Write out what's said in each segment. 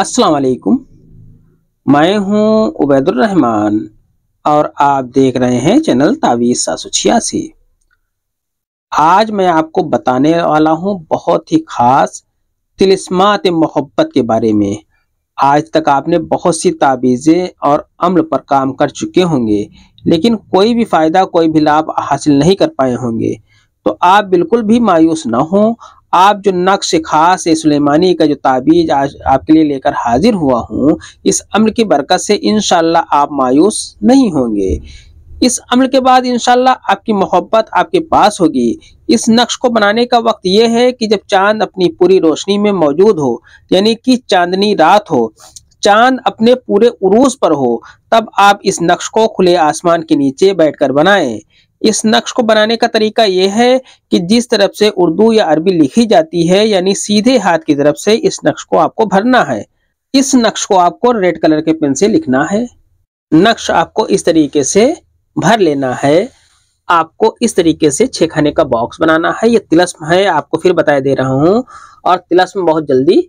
अस्सलाम वालेकुम मैं हूं उबैदुर रहमान और आप देख रहे हैं चैनल तावीज़ सात सौ छियासी आज मैं आपको बताने वाला हूं बहुत ही ख़ास तिलस्मात मोहब्बत के बारे में आज तक आपने बहुत सी ताबीज़ें और अमल पर काम कर चुके होंगे लेकिन कोई भी फ़ायदा कोई भी लाभ हासिल नहीं कर पाए होंगे तो आप बिल्कुल भी मायूस ना हों आप जो नक्श खास सलेमानी का जो ताबीज आज आपके लिए लेकर हाजिर हुआ हूँ इस अमल की बरकत से इन आप मायूस नहीं होंगे इस अमल के बाद इनशाला आपकी मोहब्बत आपके पास होगी इस नक्श को बनाने का वक्त यह है कि जब चांद अपनी पूरी रोशनी में मौजूद हो यानी कि चांदनी रात हो चांद अपने पूरे उरूज पर हो तब आप इस नक्श को खुले आसमान के नीचे बैठकर बनाएं इस नक्श को बनाने का तरीका यह है कि जिस तरफ से उर्दू या अरबी लिखी जाती है यानी सीधे हाथ की तरफ से इस नक्श को आपको भरना है इस नक्श को आपको रेड कलर के पेन से लिखना है नक्श आपको इस तरीके से भर लेना है आपको इस तरीके से छेखाने का बॉक्स बनाना है ये तिलस्म है आपको फिर बताया दे रहा हूं और तिलस्म बहुत जल्दी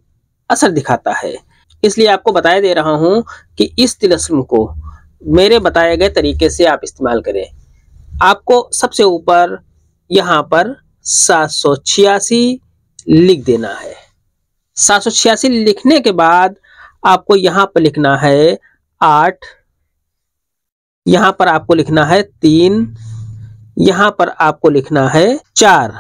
असर दिखाता है इसलिए आपको बताया दे रहा हूं कि इस तिलस्म को मेरे बताए गए तरीके से आप इस्तेमाल करें आपको सबसे ऊपर यहां पर सात सौ छियासी लिख देना है सात सौ छियासी लिखने के बाद आपको यहां पर लिखना है आठ यहां पर आपको लिखना है तीन यहां पर आपको लिखना है चार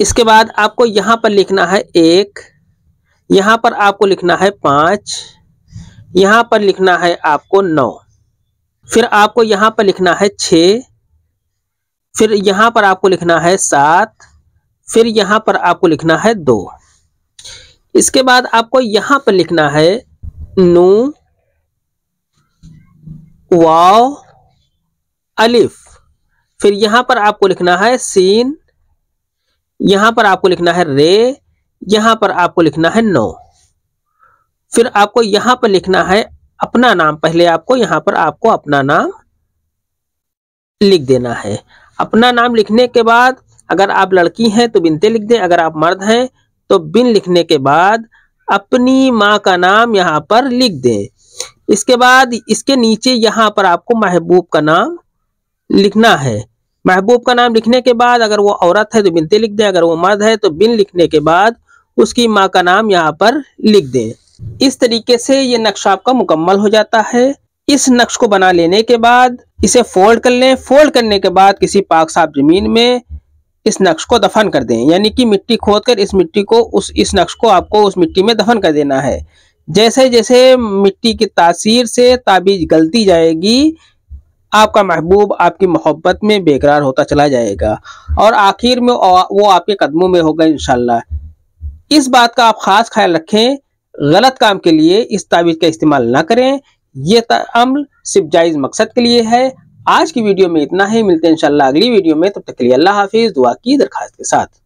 इसके बाद आपको यहां पर लिखना है एक यहां पर आपको लिखना है पांच यहां पर लिखना है आपको नौ फिर आपको यहां पर लिखना है छ फिर यहां पर आपको लिखना है सात फिर यहां पर आपको लिखना है दो इसके बाद आपको यहां पर लिखना है नू वाओ अलिफ फिर यहां पर आपको लिखना है सीन यहां पर आपको लिखना है रे यहां पर आपको लिखना है नो फिर आपको यहां पर लिखना है अपना नाम पहले आपको यहाँ पर आपको अपना नाम लिख देना है अपना नाम लिखने के बाद अगर आप लड़की हैं तो बिनते लिख दें अगर आप मर्द हैं तो बिन लिखने के बाद अपनी माँ का नाम यहाँ पर लिख दें इसके बाद इसके नीचे यहाँ पर आपको महबूब का नाम लिखना है महबूब का नाम लिखने के बाद अगर वो औरत है तो बिनते लिख दें अगर वो मर्द है तो बिन लिखने के बाद उसकी माँ का नाम यहाँ पर लिख दें इस तरीके से ये नक्शा आपका मुकम्मल हो जाता है इस नक्श को बना लेने के बाद इसे फोल्ड कर लें फोल्ड करने के बाद किसी पाक साफ जमीन में इस नक्श को दफन कर दें यानी कि मिट्टी खोद कर इस मिट्टी को उस इस नक्श को आपको उस मिट्टी में दफन कर देना है जैसे जैसे मिट्टी की तासीर से ताबीज गलती जाएगी आपका महबूब आपकी मोहब्बत में बेकरार होता चला जाएगा और आखिर में वो आपके कदमों में होगा इन इस बात का आप ख़ास ख्याल रखें गलत काम के लिए इस तावीज़ का इस्तेमाल ना करें यह अमल सिर्फ जायज़ मकसद के लिए है आज की वीडियो में इतना ही मिलते हैं इंशाल्लाह अगली वीडियो में तब तक के लिए अल्लाह हाफिज़ दुआ की दरखास्त के साथ